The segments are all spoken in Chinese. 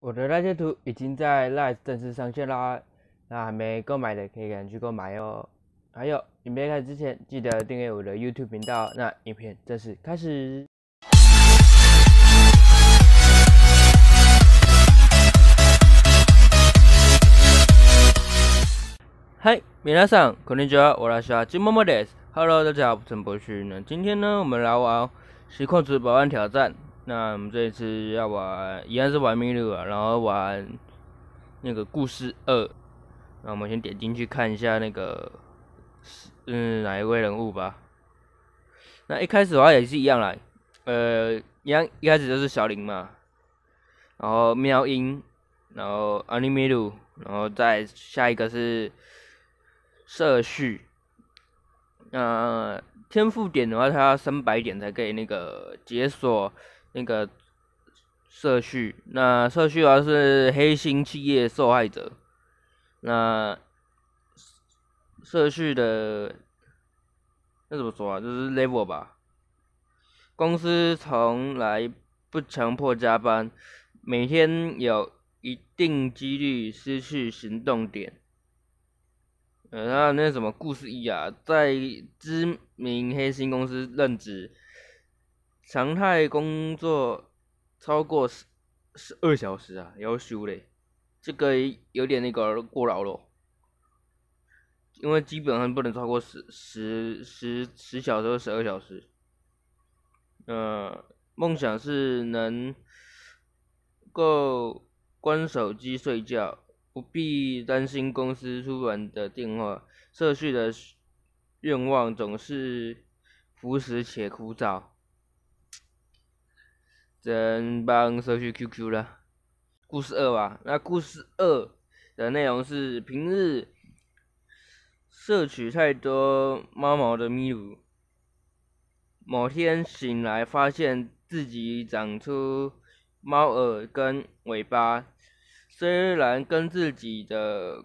我的那些图已经在 live 正式上线啦，那还没购买的可以赶紧去购买哦。还有影片看之前记得订阅我的 YouTube 频道，那影片正式开始。嗨，米拉さん、こんにちは。私は金么某です。Hello，大家好，我是陈博士。那今天呢，我们来玩十裤之百万挑战。那我们这一次要玩一样是玩米鲁啊，然后玩那个故事二。那我们先点进去看一下那个是嗯哪一位人物吧。那一开始的话也是一样啦，呃，一样一开始就是小林嘛，然后喵音，然后阿尼米露，然后再下一个是色序。呃，天赋点的话，它升百点才可以那个解锁。那个社畜，那社畜而是黑心企业受害者。那社畜的那怎么说啊？就是 level 吧。公司从来不强迫加班，每天有一定几率失去行动点。呃，那那什么故事一啊，在知名黑心公司任职。常态工作超过十十二小时啊，要休嘞，这个有点那个过劳咯。因为基本上不能超过十十十十小时或十二小时。嗯，梦想是能够关手机睡觉，不必担心公司突然的电话。社区的愿望总是浮实且枯燥。真帮搜取 QQ 了，故事二吧。那故事二的内容是：平日摄取太多猫毛的咪乳，某天醒来发现自己长出猫耳跟尾巴，虽然跟自己的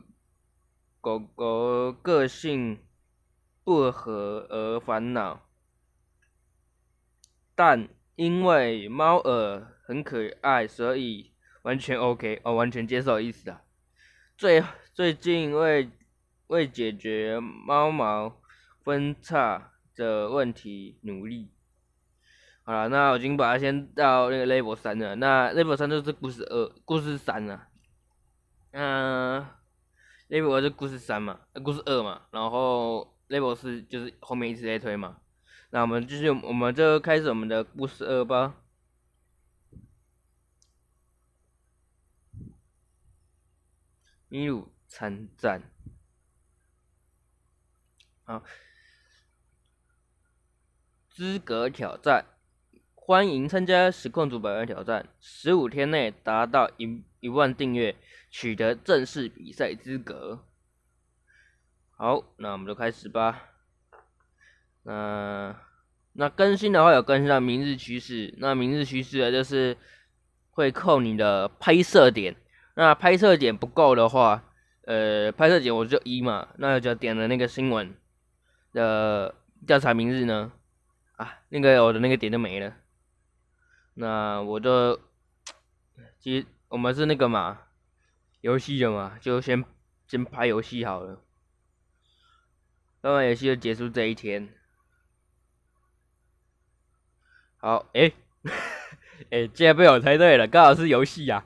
狗狗个性不合而烦恼，但。因为猫耳很可爱，所以完全 OK，我完全接受意思啊。最最近为为解决猫毛分叉的问题努力。好了，那我已经把它先到那个 level 三了。那 level 三就是故事二、故事三了。嗯，level 是故事三嘛，故事二嘛，然后 level 四就是后面一直在推嘛。那我们继续，我们就开始我们的故事二吧。例鲁参战。好，资格挑战，欢迎参加实况组百万挑战，十五天内达到一一万订阅，取得正式比赛资格。好，那我们就开始吧。那那更新的话有更新到明日趋势，那明日趋势就是会扣你的拍摄点，那拍摄点不够的话，呃，拍摄点我就一嘛，那就点了那个新闻的调查明日呢，啊，那个我的那个点就没了，那我就其实我们是那个嘛，游戏的嘛，就先先拍游戏好了，拍完游戏就结束这一天。好，哎，哎，竟然被我猜对了，刚好是游戏呀，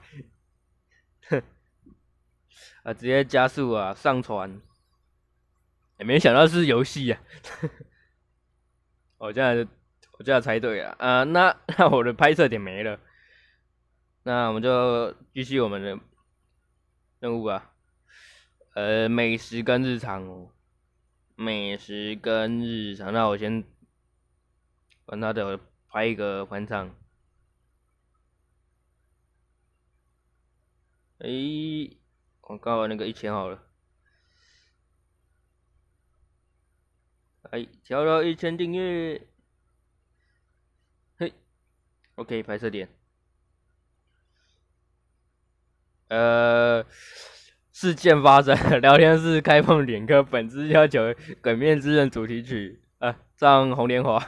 啊，直接加速啊，上传，也没想到是游戏呀，我这样，我这样猜对了，啊，那那我的拍摄点没了，那我们就继续我们的任务吧，呃，美食跟日常哦，美食跟日常，那我先，管我的，拍一个返场，哎，我刚好那个一千好了，哎，调到一千订阅，嘿，OK，拍摄点，呃，事件发生，聊天室开放，点歌，本质要求《鬼面之刃》主题曲，啊，唱《红莲华》。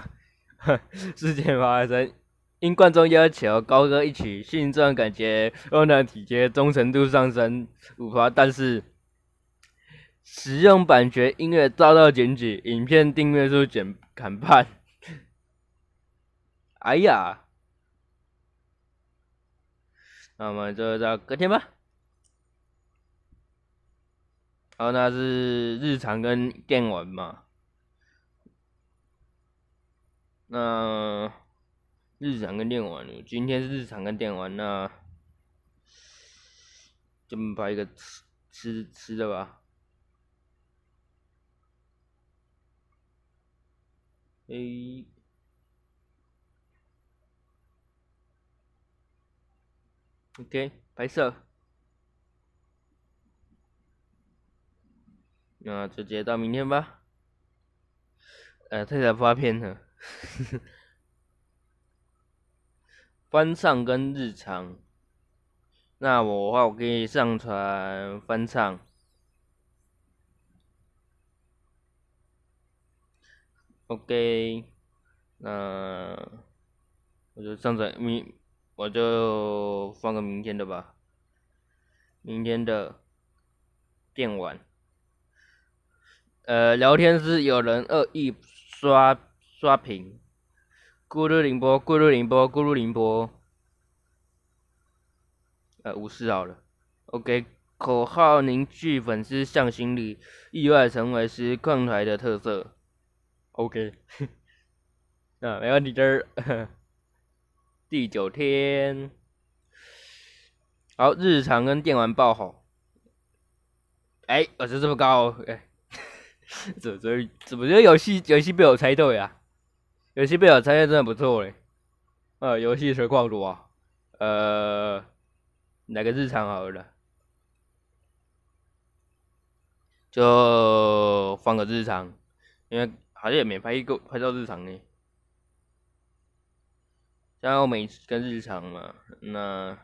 事 件发生，因观众要求高歌一曲，心中感觉温暖体贴，忠诚度上升五发。但是，使用版权音乐遭到检举，影片订阅数减砍半。哎呀，那们就到隔天吧。然后那是日常跟电玩嘛。那日常跟电玩，今天是日常跟电玩，那就拍一个吃吃吃的吧。诶，OK，白色，那就接到明天吧。哎，他在发片呢。翻 唱跟日常，那我话我可以上传翻唱。OK，那我就上传明，我就放个明天的吧。明天的电玩，呃，聊天室有人恶意刷。刷屏，咕噜凌波，咕噜凌波，咕噜凌波。呃，无视好了。OK，口号凝聚粉丝向心力，意外成为实矿台的特色。OK，啊，没问题的。第九天，好，日常跟电玩爆好。哎，我是这么高，哎，怎 怎怎么这游戏游戏被我猜对啊？游戏比较参与真的不错嘞，呃，游戏谁挂多？呃，来个日常好了，就放个日常，因为好像也没拍一个拍照日常呢，然后次跟日常嘛，那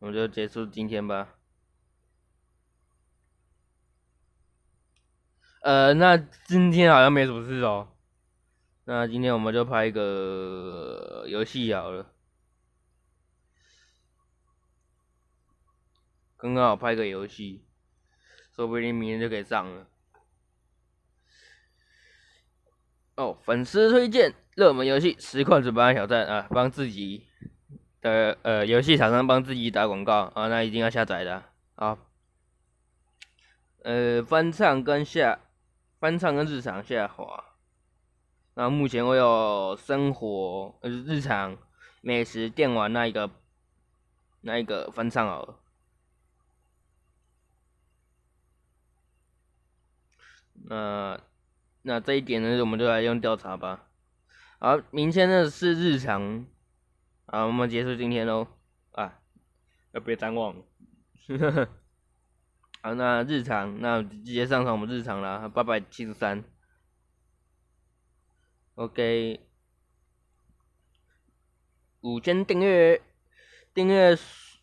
我们就结束今天吧。呃，那今天好像没什么事哦。那今天我们就拍一个游戏好了，刚刚好拍个游戏，说不定明天就可以上了。哦，粉丝推荐热门游戏实况准播挑战啊！帮自己的呃游戏厂商帮自己打广告啊，那一定要下载的。好，呃，翻唱跟下，翻唱跟日常下滑。那目前我有生活、呃日常、美食、电玩那一个、那一个分唱哦。那那这一点呢，我们就来用调查吧。好，明天呢是日常，好，我们结束今天喽。啊，要别张望。好，那日常，那直接上上我们日常了，八百七十三。OK，五千订阅，订阅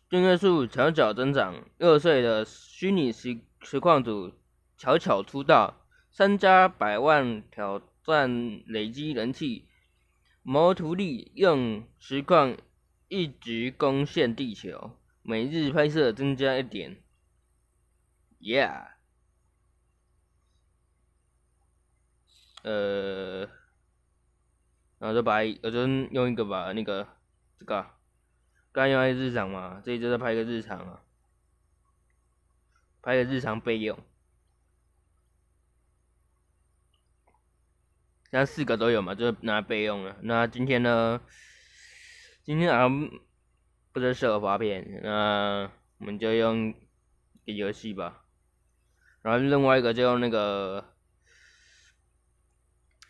订阅数悄悄增长。二岁的虚拟实实况组巧巧出道，三加百万挑战，累积人气。谋图利用实况一举攻陷地球，每日拍摄增加一点。Yeah，呃。然后就把，我就用一个吧，那个这个，刚用的日常嘛，这里就再拍个日常啊，拍个日常备用。现在四个都有嘛，就拿来备用了。那今天呢，今天啊，不是适合发片，那我们就用游戏吧。然后另外一个就用那个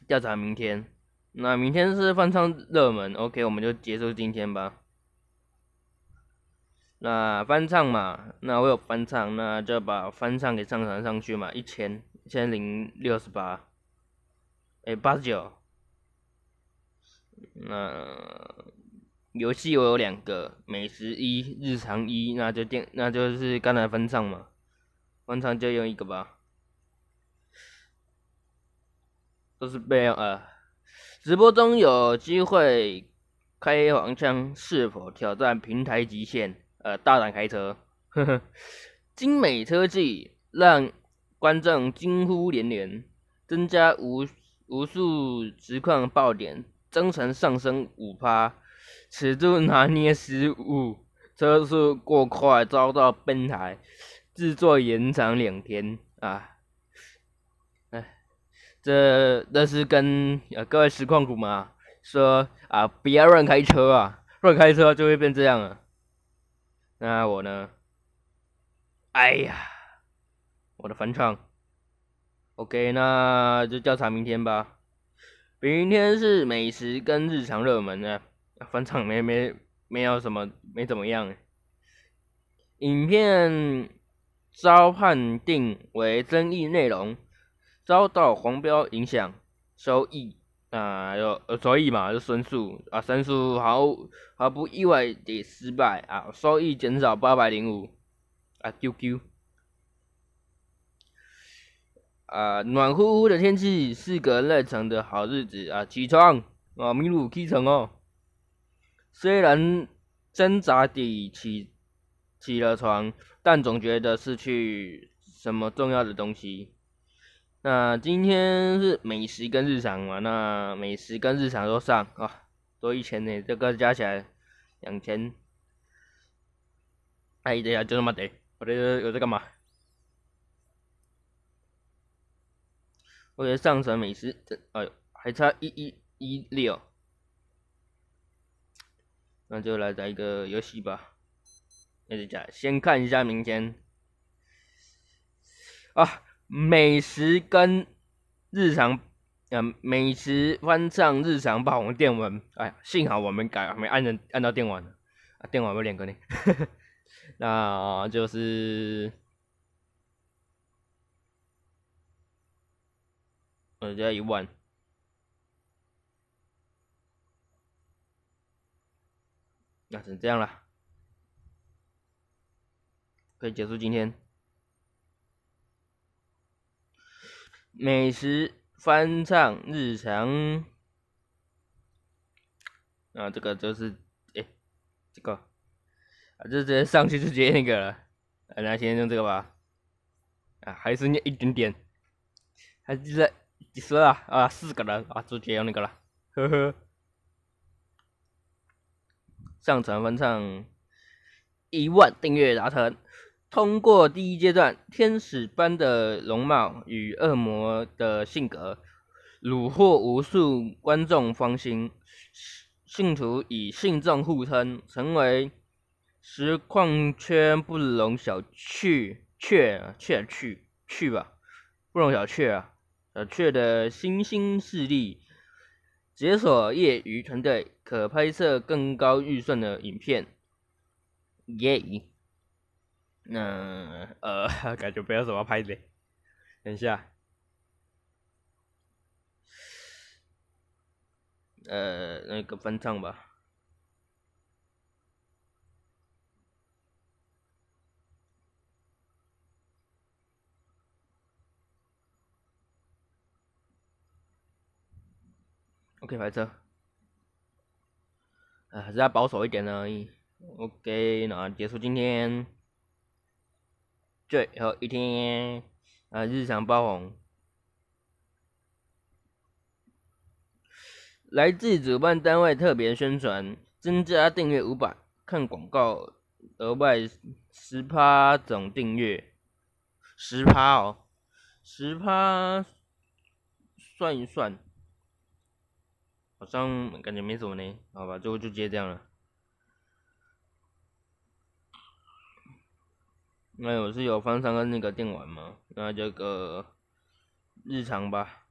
调查明天。那明天是翻唱热门，OK，我们就结束今天吧。那翻唱嘛，那我有翻唱，那就把翻唱给上传上去嘛，一千一千零六十八，哎八十九。那游戏我有两个，美食一，日常一，那就电那就是刚才翻唱嘛，翻唱就用一个吧，都是备用啊。直播中有机会开黄腔，是否挑战平台极限？呃，大胆开车，呵呵，精美车技让观众惊呼连连，增加无无数实况爆点，增程上升五趴，尺度拿捏失误，车速过快遭到崩台，制作延长两天啊。这那是跟呃各位实况股嘛说啊，不要乱开车啊，乱开车就会变这样啊。那我呢？哎呀，我的翻唱。OK，那就调查明天吧。明天是美食跟日常热门呢，翻唱，没没没有什么，没怎么样。影片遭判定为争议内容。遭到黄标影响，收益啊，有所以嘛，就申诉啊，申诉毫毫不意外地失败啊，收益减少八百零五啊，Q Q 啊，暖乎乎的天气是个热床的好日子啊，起床啊，迷路起床哦，虽然挣扎地起起了床，但总觉得失去什么重要的东西。那今天是美食跟日常嘛，那美食跟日常都上啊，多一千呢，这个加起来两千。哎，对呀，就这么得，我个我在干嘛？我得上选美食，哎呦，还差一一一六，那就来打一个游戏吧。那就呀，先看一下明天啊。美食跟日常，嗯，美食翻唱日常爆红电文，哎呀，幸好我们改，没按着按到电文，啊，电文还有两个呢，那就是，我加一万，那成这样了，可以结束今天。美食翻唱日常，啊，这个就是哎，这个，啊，直接上去就接那个了，啊，先用这个吧，啊，还剩一点点，还剩几十了啊，四个人啊，直接用那个了，呵呵，上传翻唱，一万订阅达成。通过第一阶段，天使般的容貌与恶魔的性格，虏获无数观众芳心，信徒以信众互称，成为实况圈不容小觑，却却去去吧，不容小觑啊，小觑的新兴势力，解锁业余团队可拍摄更高预算的影片，耶。那呃，感觉没有什么拍的，等一下，呃，那个翻唱吧。OK，白车。啊，还是保守一点呢。OK，那结束今天。最后一天，啊，日常包红，来自主办单位特别宣传，增加订阅五百，看广告，额外十八种订阅，十八哦，十八，算一算，好像感觉没什么呢，好吧，最后就接这样了。那我是有分成个那个电玩嘛，那这个日常吧，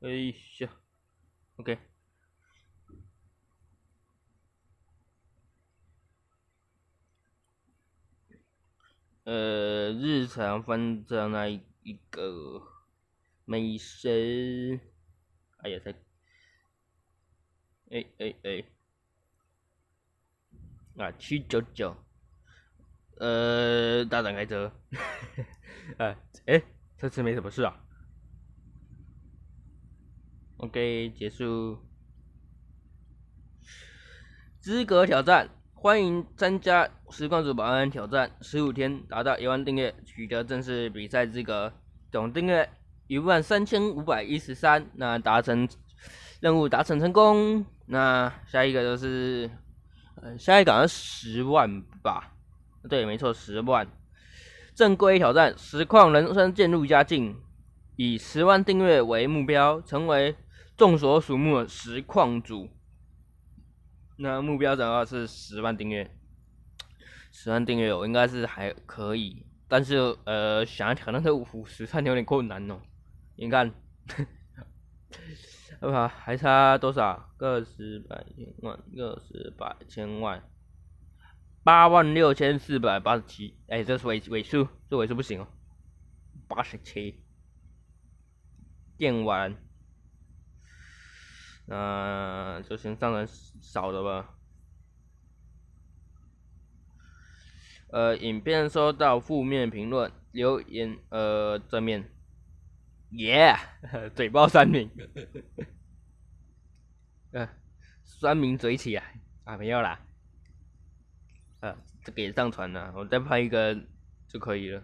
哎，行，OK，呃，日常分成那一一个。美神，哎呀，他，哎哎哎，啊七九九，呃，大胆开车，哎 哎，这次没什么事啊。OK，结束。资格挑战，欢迎参加时光组保安挑战，十五天达到一万订阅，取得正式比赛资格，总订阅。一万三千五百一十三，那达成任务达成成功。那下一个就是，下一个搞到十万吧。对，没错，十万。正规挑战，实况人生渐入佳境，以十万订阅为目标，成为众所瞩目的实况主。那目标的话是十万订阅，十万订阅我应该是还可以，但是呃，想要挑战这五十，太有点困难哦。你看，不 还差多少个十百千万个十百千万八万六千四百八十七，哎，这是尾尾数，这尾数不行哦。八十七，电玩，呃，就先上点少的吧。呃，影片收到负面评论留言，呃，正面。耶，嘴爆酸明，嗯，酸明嘴起啊，啊没有啦，啊，给上传了，我再拍一个就可以了。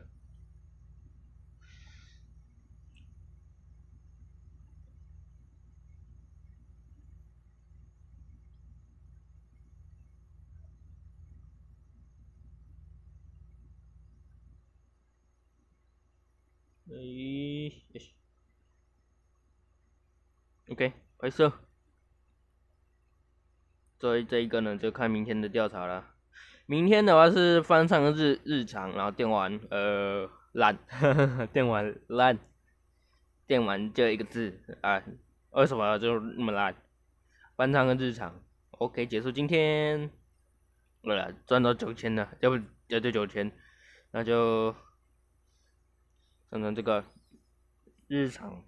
OK，拍摄。所以这一个呢，就看明天的调查了。明天的话是翻唱日日常，然后电玩呃烂，电玩烂，电玩就一个字啊，为什么就那么烂？翻唱个日常。OK，结束今天。对了，赚到九千了，要不要就九千？那就换成这个日常。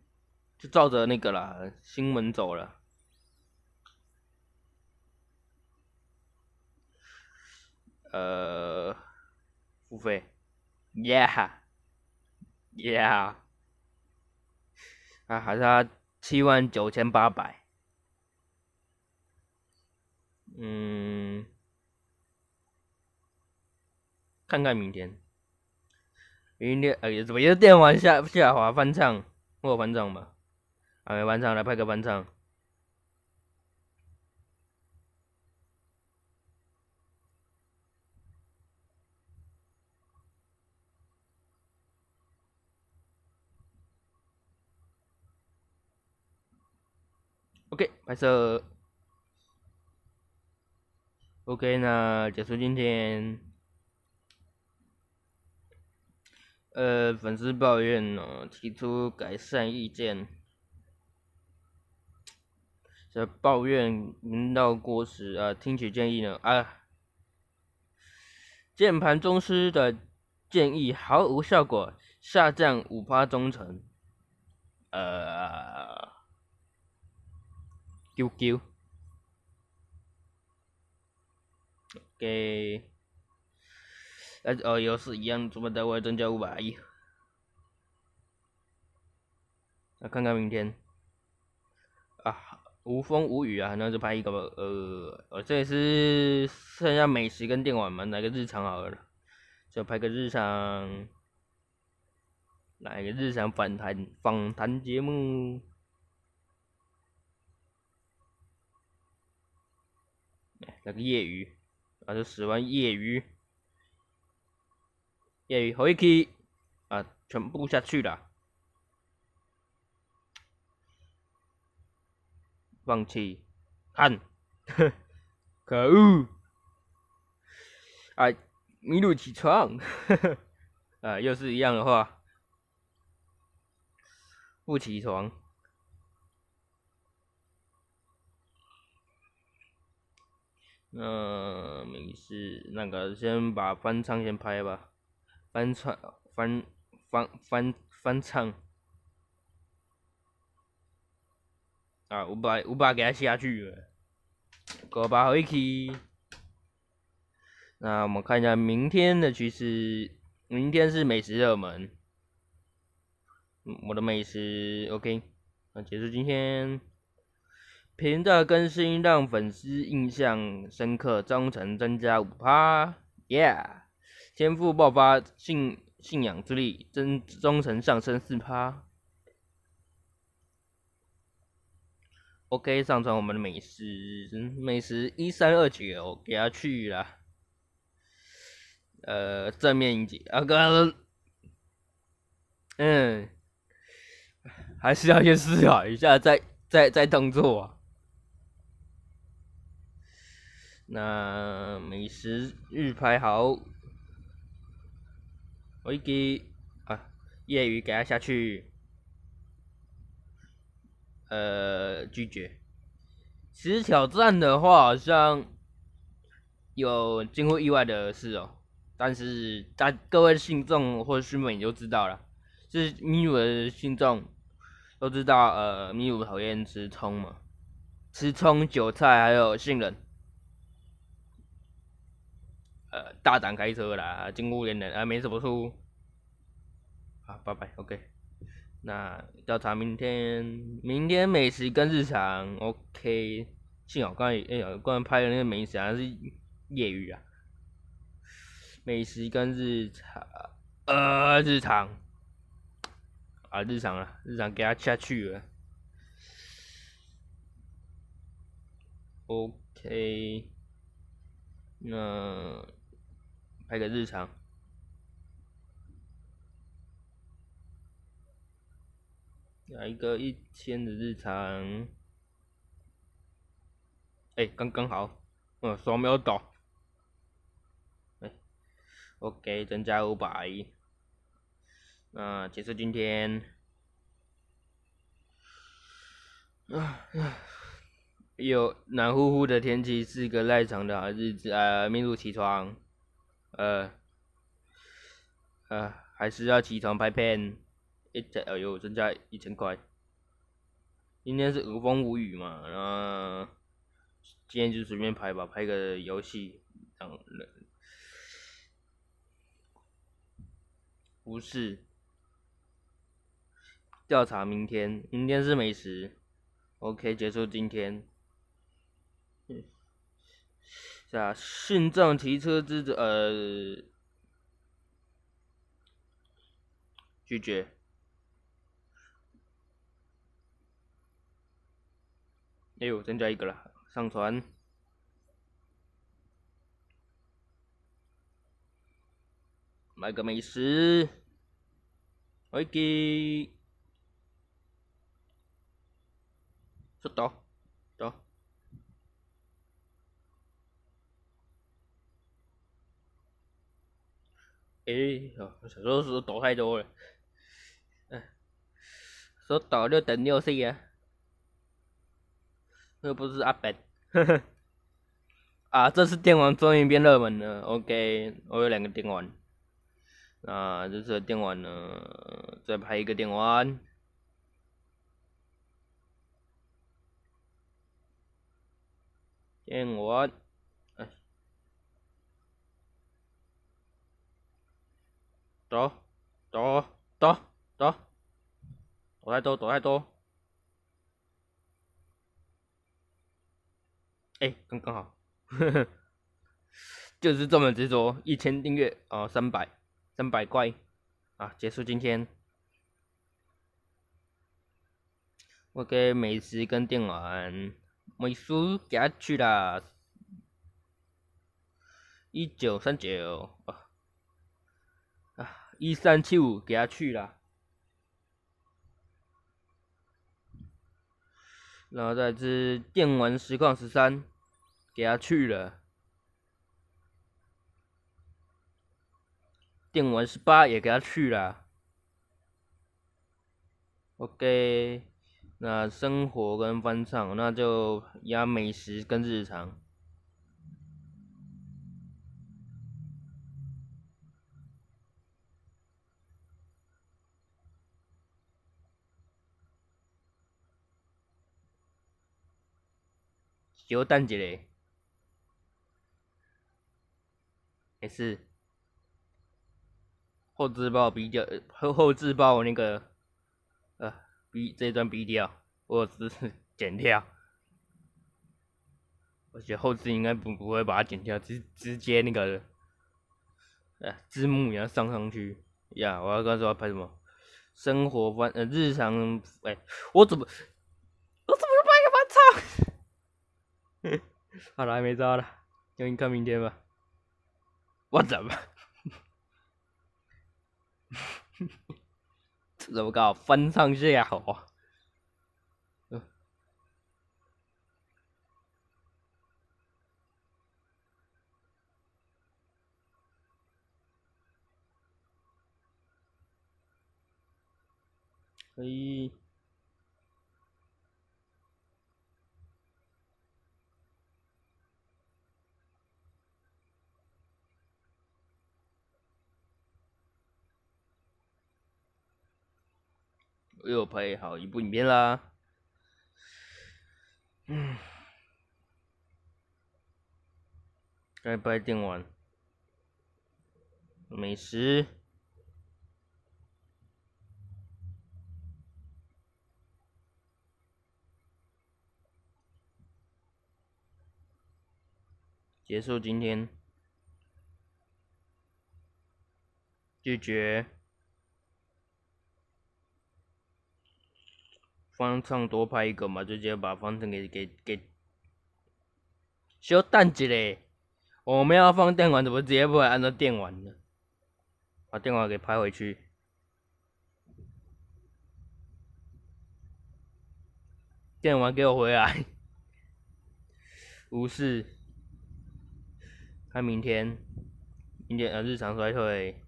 就照着那个啦，新闻走了。呃，付费 y e a h y e a h 啊，还差七万九千八百。嗯，看看明天。明天哎，呀，怎么又电玩下下滑翻唱？我翻唱吧。还没完成，来拍个完成。OK，拍摄。OK，那结束今天。呃，粉丝抱怨哦，提出改善意见。在抱怨听到过时啊，听取建议呢啊，键盘宗师的建议毫无效果，下降五八忠诚，呃，Q Q，给，哎哦，又是一样，怎么单位增加五百亿，那看看明天啊。无风无雨啊，那就拍一个吧。呃，我这也是剩下美食跟电玩嘛，来个日常好了，就拍个日常，来个日常访谈访谈节目，来那个业余，啊就喜欢业余，业余好一期，啊全部下去了。放弃，看，呵，可恶！啊，迷路起床，呵呵，啊，又是一样的话，不起床。那没事，那个先把翻唱先拍吧，翻唱翻翻翻翻唱。啊，五百五百给他下去了，高吧回去。那我们看一下明天的趋势，明天是美食热门。我的美食 OK。那结束今天。频道更新让粉丝印象深刻，忠诚增加五趴，耶！天赋爆发，信信仰之力增忠诚上升四趴。OK，上传我们的美食，美食一三二九给他去了。呃，正面啊，哥，嗯，还是要先思考一下，再再再动作。那美食预拍好我一给啊，业余给他下去。呃，拒绝。其实挑战的话，好像有近乎意外的事哦。但是在各位信众或师妹就知道了，就是米鲁的信众都知道，呃，米鲁讨厌吃葱嘛，吃葱、韭菜还有杏仁。呃，大胆开车啦，近乎连人啊，没什么错误。好，拜拜，OK。那调查明天，明天美食跟日常，O K，幸好刚才哎呀，刚才拍的那个美食还是业余啊。美食跟日常，呃，日常，啊，日常啊，日常给他下去了。O K，那拍个日常。加一个一千的日常，哎，刚刚好，嗯，三秒到，哎，OK，增加五百，那其实今天，哎哎，有暖乎乎的天气是个赖床的日子，哎，明早起床，呃，呃，还是要起床拍片。一加，哎呦，增加一千块。今天是无风无雨嘛，然后今天就随便拍吧，拍个游戏。嗯，不是。调查明天，明天是美食。OK，结束今天。是啊，新政提车之呃，拒绝。哎呦，增加一个了，上传，买个美食，OK，收到，到，哎，小时候是多太多了，嗯，收到要等尿水啊。又不是阿伯，啊，这次电玩终于变热门了。OK，我有两个电玩。啊，这次电玩呢，再拍一个电玩。电玩，哎，走，走，走，走，躲太多，躲太多。哎，刚刚好，就是这么执着，一千订阅哦，三百，三百块啊，结束今天。我给美食跟电玩，美食他去了，一九三九，啊，一三七五给他去了，然后再是电玩实况十三。他去了，电玩十八也给他去了。OK，那生活跟翻唱，那就压美食跟日常。少等一下。没是后置爆比较，后后置爆那个，呃逼这段 B 调，我只 剪掉。我觉得后置应该不不会把它剪掉，直直接那个，呃，字幕也要上上去呀。我要跟他说要拍什么，生活方呃日常，哎，我怎么，我怎么又把你骂操？好了，没招了，要看明天吧。我怎么，怎么搞分上下河？嗯。可以。又拍好一部影片啦！嗯，再拍电玩，美食，结束今天，拒绝。方寸多拍一个嘛，就直接把方程给给给。小子嘞，我们要放电玩，怎么直接不会按照电玩呢？把电玩给拍回去。电玩给我回来。无事。看明天，明天呃日常衰退。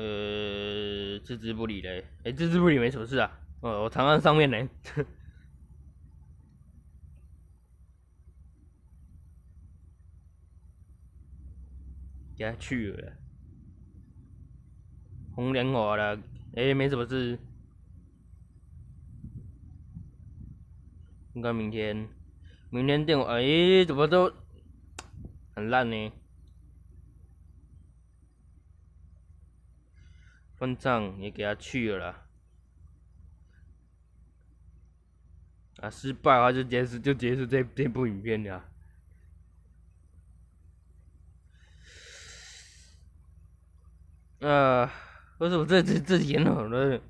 呃，置之不理嘞，哎，置之不理没什么事啊，哦，我长按上面嘞，假去了，红莲我了，哎，没什么事，应该明天，明天电话，哎，怎么都 很烂呢？混账，也给他去了啦！啊，失败的话就结束，就结束这这部影片了。啊，不是我自这自己好了。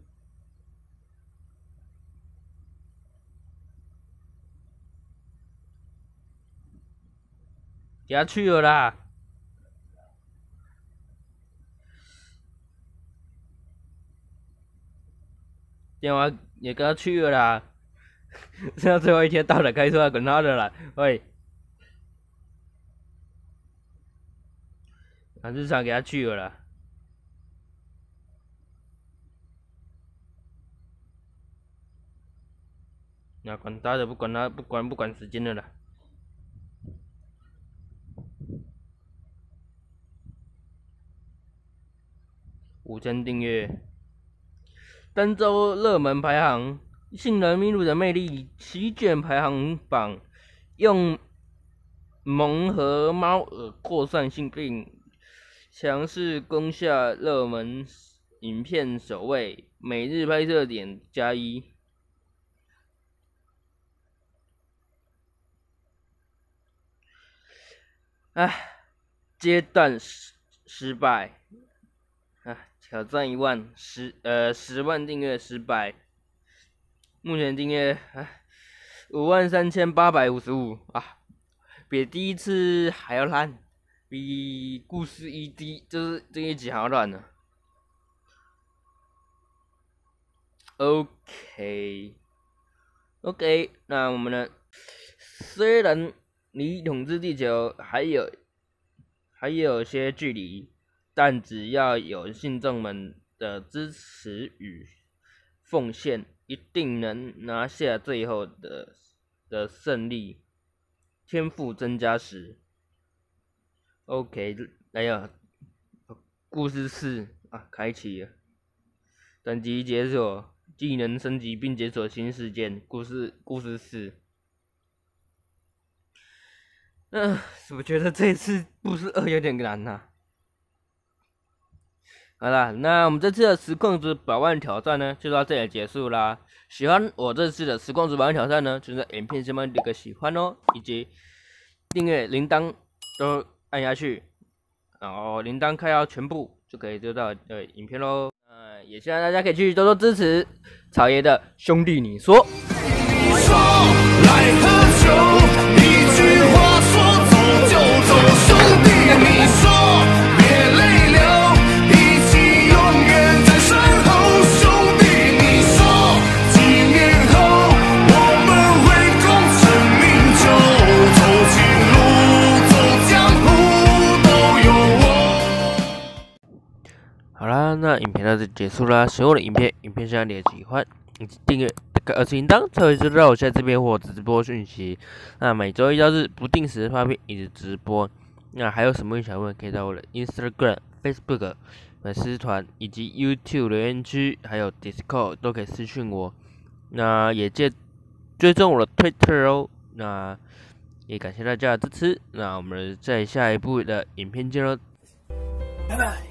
给他去了啦。电话也给他去了啦，现在最后一天到了，开车要管他的啦，喂，啊，日常给他去了啦，啊，管他的，不管他，不管不管时间的啦，五千订阅。本周热门排行，《性能迷路的魅力》席卷排行榜，用萌和猫耳扩散性病，强势攻下热门影片首位。每日拍摄点加一，哎，阶段失失败。挑战一万十呃十万订阅失败，目前订阅五万三千八百五十五啊，比第一次还要烂，比故事一低，就是这一集还要烂呢。OK OK，那我们呢？虽然离统治地球还有还有些距离。但只要有信众们的支持与奉献，一定能拿下最后的的胜利。天赋增加时，OK，哎呀，故事四啊，开启了，等级解锁，技能升级并解锁新事件，故事故事四。嗯，我觉得这次故事二有点难啊。好啦，那我们这次的实况之百万挑战呢，就到这里结束啦。喜欢我这次的实况之百万挑战呢，就在影片下面点个喜欢哦，以及订阅铃铛都按下去，然后铃铛开到全部就可以得到呃影片喽。呃，也希望大家可以继续多多支持草爷的兄弟，你说。那就结束啦！喜欢的影片，影片上点喜欢、订阅、搞铃铛，才会知道我下这边或直播讯息。那每周一到日不定时发片以及直播。那还有什么想问，可以到我的 Instagram、Facebook、粉丝团以及 YouTube 留言区，还有 Discord 都可以私讯我。那也借追踪我的 Twitter 哦。那也感谢大家的支持。那我们在下一部的影片见喽！拜拜。